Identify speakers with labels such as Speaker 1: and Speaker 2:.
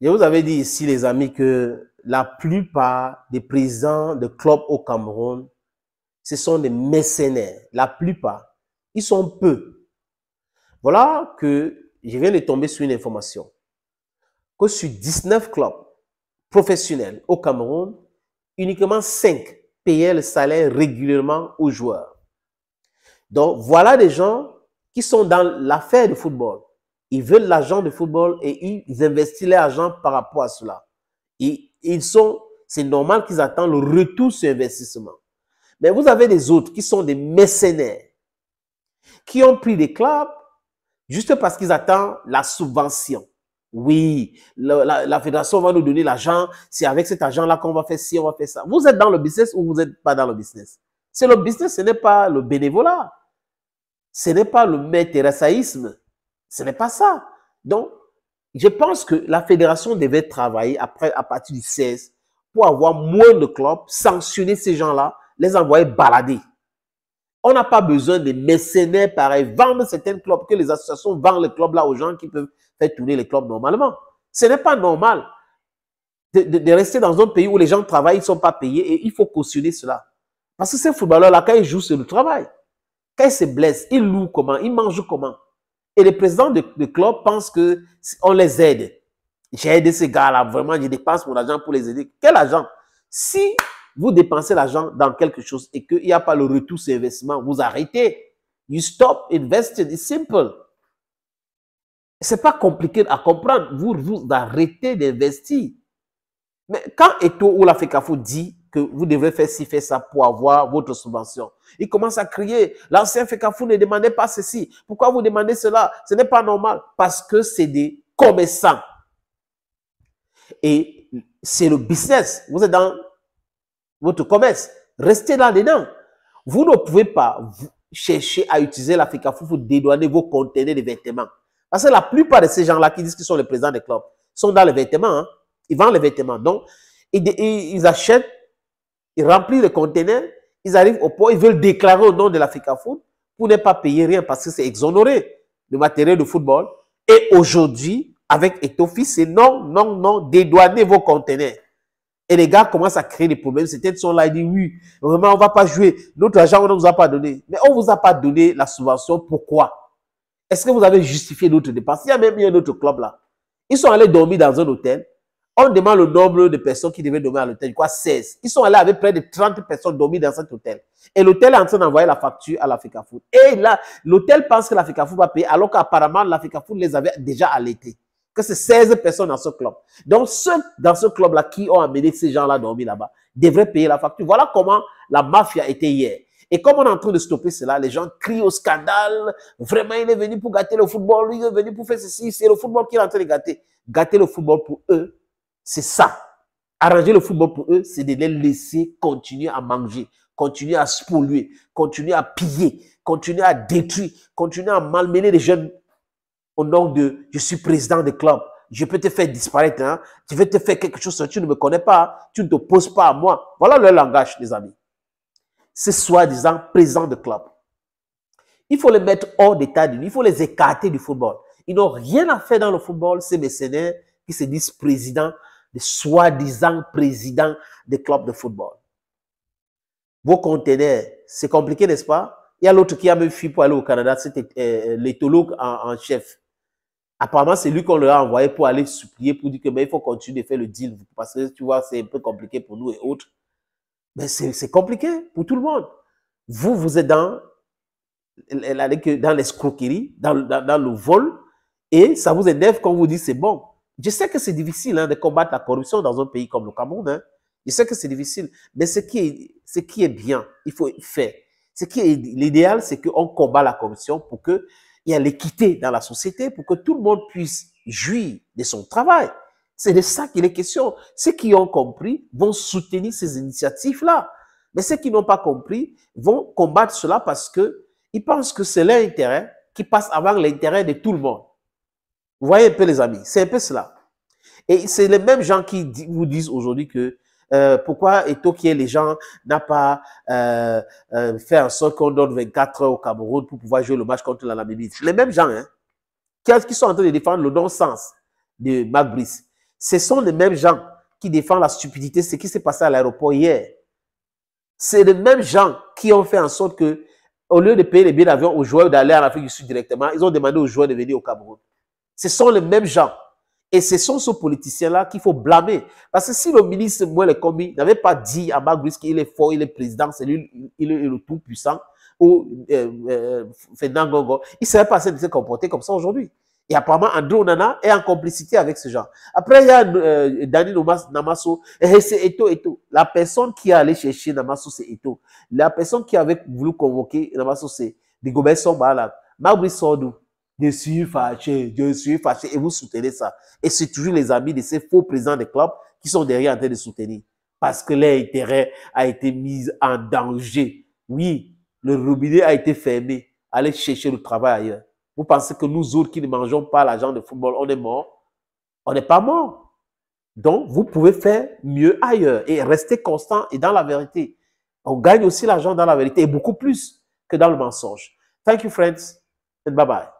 Speaker 1: Je vous avais dit ici, les amis, que la plupart des présents de clubs au Cameroun, ce sont des mécénaires. La plupart. Ils sont peu. Voilà que je viens de tomber sur une information. Que sur 19 clubs professionnels au Cameroun, uniquement 5 payer le salaire régulièrement aux joueurs. Donc voilà des gens qui sont dans l'affaire du football. Ils veulent l'argent du football et ils investissent l'argent par rapport à cela. Et ils sont, c'est normal qu'ils attendent le retour sur investissement. Mais vous avez des autres qui sont des mercenaires, qui ont pris des clubs juste parce qu'ils attendent la subvention. Oui, la, fédération va nous donner l'argent. C'est avec cet argent-là qu'on va faire ci, on va faire ça. Vous êtes dans le business ou vous n'êtes pas dans le business. C'est le business, ce n'est pas le bénévolat. Ce n'est pas le métérasaïsme. Ce n'est pas ça. Donc, je pense que la fédération devait travailler après, à partir du 16 pour avoir moins de clubs, sanctionner ces gens-là, les envoyer balader. On n'a pas besoin de mercenaires pareils vendre certains clubs, que les associations vendent les clubs là aux gens qui peuvent faire tourner les clubs normalement. Ce n'est pas normal de, rester dans un pays où les gens travaillent, ils ne sont pas payés et il faut cautionner cela. Parce que ces footballeurs-là, quand ils jouent, c'est le travail. Quand ils se blessent, ils louent comment, ils mangent comment. Et les présidents de, clubs pensent qu'on les aide. J'ai aidé ces gars-là, vraiment, je dépense mon argent pour les aider. Quel argent Si vous dépensez l'argent dans quelque chose et qu'il n'y a pas le retour sur investissement, vous arrêtez. You stop investing. It's simple. C'est pas compliqué à comprendre. Vous vous arrêtez d'investir. Mais quand Eto ou la FECAFO dit que vous devrez faire ci, faire ça pour avoir votre subvention, il commence à crier, l'ancien FECAFO ne demandait pas ceci. Pourquoi vous demandez cela Ce n'est pas normal. Parce que c'est des commerçants. Et c'est le business. Vous êtes dans votre commerce. Restez là-dedans. Vous ne pouvez pas chercher à utiliser l'Africa Food pour dédouaner vos conteneurs de vêtements. Parce que la plupart de ces gens-là qui disent qu'ils sont les présidents des clubs sont dans les vêtements. Hein. Ils vendent les vêtements. Donc, ils, achètent, ils remplissent les conteneurs, ils arrivent au port, ils veulent déclarer au nom de l'Africa Food pour ne pas payer rien parce que c'est exonéré le matériel de football. Et aujourd'hui, avec Etofi, c'est non, non, non, dédouaner vos conteneurs. Et les gars commencent à créer des problèmes. C'était sont là, ils disent « oui, vraiment, on va pas jouer. Notre argent, on ne vous a pas donné. Mais on ne vous a pas donné la subvention. Pourquoi Est-ce que vous avez justifié notre dépense Il y a même eu un autre club là. Ils sont allés dormir dans un hôtel. On demande le nombre de personnes qui devaient dormir à l'hôtel. Quoi 16. Ils sont allés avec près de 30 personnes dormir dans cet hôtel. Et l'hôtel est en train d'envoyer la facture à l'Africa Food. Et là, l'hôtel pense que l'Africa Food va payer alors qu'apparemment l'Africa Food les avait déjà allaités que c'est 16 personnes dans ce club. Donc, ceux dans ce club-là qui ont amené ces gens-là dormir là-bas devraient payer la facture. Voilà comment la mafia était hier. Et comme on est en train de stopper cela, les gens crient au scandale. Vraiment, il est venu pour gâter le football. Lui, il est venu pour faire ceci. C'est le football qu'il est en train de gâter. Gâter le football pour eux, c'est ça. Arranger le football pour eux, c'est de les laisser continuer à manger, continuer à se polluer, continuer à piller, continuer à détruire, continuer à malmener les jeunes au nom de je suis président de club, je peux te faire disparaître, tu hein. veux te faire quelque chose, tu ne me connais pas, tu ne t'opposes pas à moi. Voilà le langage, les amis. C'est soi-disant président de club. Il faut les mettre hors d'état de il faut les écarter du football. Ils n'ont rien à faire dans le football, ces mécénaires, qui se disent président de soi-disant président des clubs de football. Vos conteneurs, c'est compliqué, n'est-ce pas? Il y a l'autre qui a même fui pour aller au Canada, c'était euh, l'éthologue en chef. Apparemment, c'est lui qu'on leur a envoyé pour aller supplier, pour dire que ben, il faut continuer de faire le deal, parce que tu vois, c'est un peu compliqué pour nous et autres. Mais c'est compliqué pour tout le monde. Vous, vous êtes dans, dans l'escroquerie, dans, le vol, et ça vous énerve quand vous dit c'est bon. Je sais que c'est difficile hein, de combattre la corruption dans un pays comme le Cameroun. Hein. Je sais que c'est difficile, mais ce qui, est, ce qui est bien, il faut faire. l'idéal, c'est qu'on combat la corruption pour que il y a l'équité dans la société pour que tout le monde puisse jouir de son travail. C'est de ça qu'il est question. Ceux qui ont compris vont soutenir ces initiatives-là. Mais ceux qui n'ont pas compris vont combattre cela parce que ils pensent que c'est leur intérêt qui passe avant l'intérêt de tout le monde. Vous voyez un peu les amis, c'est un peu cela. Et c'est les mêmes gens qui vous disent aujourd'hui que euh, pourquoi est les gens n'a pas euh, euh, fait en sorte qu'on donne 24 heures au Cameroun pour pouvoir jouer le match contre la Namibie Les mêmes gens, hein. qui sont en train de défendre le non-sens de Marc Brice. Ce sont les mêmes gens qui défendent la stupidité, ce qui s'est passé à l'aéroport hier. C'est les mêmes gens qui ont fait en sorte que, au lieu de payer les billets d'avion aux joueurs d'aller en Afrique du Sud directement, ils ont demandé aux joueurs de venir au Cameroun. Ce sont les mêmes gens et ce sont ces politiciens-là qu'il faut blâmer. Parce que si le ministre Mouel Komi n'avait pas dit à Magris qu'il est fort, il est président, c'est lui, il est le tout-puissant, ou euh, euh Gongo, il serait passé de se comporter comme ça aujourd'hui. Et apparemment, André Nana est en complicité avec ce genre. Après, il y a euh, Daniel Namaso. Namasso, et eh, eh, c'est Eto Eto. La personne qui est allée chercher Namasso, c'est Eto. La personne qui avait voulu convoquer Namasso, c'est Digobert Sombala. Magris Sordou. Je suis fâché, je suis fâché. Et vous soutenez ça. Et c'est toujours les amis de ces faux présidents des clubs qui sont derrière en train de soutenir. Parce que l'intérêt intérêt a été mis en danger. Oui, le robinet a été fermé. Allez chercher le travail ailleurs. Vous pensez que nous autres qui ne mangeons pas l'argent de football, on est mort On n'est pas mort. Donc, vous pouvez faire mieux ailleurs et rester constant et dans la vérité. On gagne aussi l'argent dans la vérité et beaucoup plus que dans le mensonge. Thank you, friends, and bye-bye.